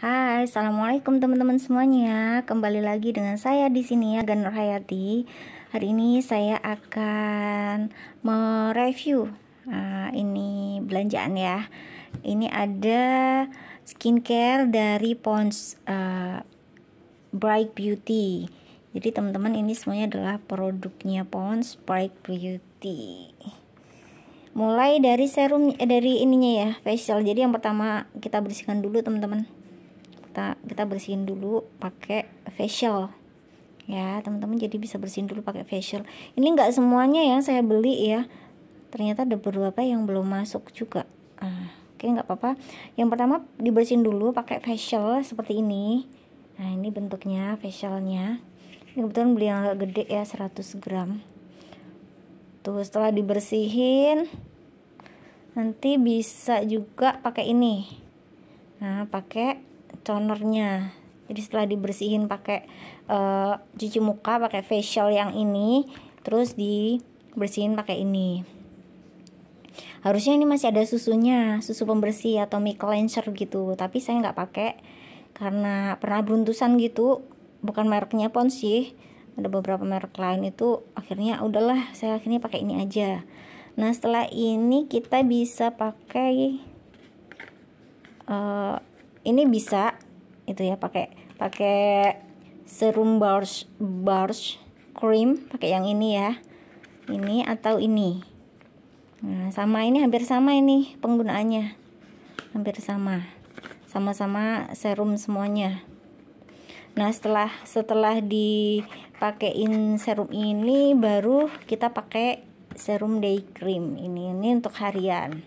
Hai, assalamualaikum teman-teman semuanya. Kembali lagi dengan saya di sini ya Ganur Hayati. Hari ini saya akan mereview uh, ini belanjaan ya. Ini ada skincare dari Pons uh, Bright Beauty. Jadi teman-teman ini semuanya adalah produknya Pons Bright Beauty mulai dari serum eh, dari ininya ya facial jadi yang pertama kita bersihkan dulu teman-teman kita kita bersihin dulu pakai facial ya teman-teman jadi bisa bersihin dulu pakai facial ini nggak semuanya yang saya beli ya ternyata ada beberapa yang belum masuk juga ah, oke nggak apa-apa yang pertama dibersihin dulu pakai facial seperti ini nah ini bentuknya facialnya ini kebetulan beli yang agak gede ya 100 gram tuh setelah dibersihin nanti bisa juga pakai ini nah pakai tonernya jadi setelah dibersihin pakai uh, cuci muka pakai facial yang ini terus dibersihin pakai ini harusnya ini masih ada susunya susu pembersih atau make cleanser gitu tapi saya nggak pakai karena pernah beruntusan gitu bukan mereknya pun sih ada beberapa merek lain itu akhirnya udahlah saya akhirnya pakai ini aja nah setelah ini kita bisa pakai uh, ini bisa itu ya pakai pakai serum bars bars cream pakai yang ini ya ini atau ini nah sama ini hampir sama ini penggunaannya hampir sama sama-sama serum semuanya nah setelah setelah dipakein serum ini baru kita pakai serum day cream ini ini untuk harian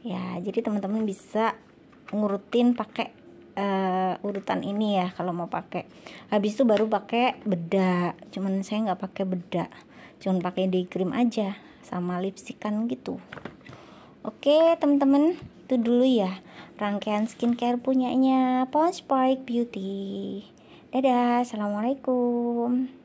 ya jadi teman-teman bisa ngurutin pakai uh, urutan ini ya kalau mau pakai habis itu baru pakai bedak cuman saya nggak pakai bedak cuman pakai day cream aja sama lipstikan gitu oke temen-temen itu dulu ya rangkaian skincare punyanya Pond Spike Beauty dadah assalamualaikum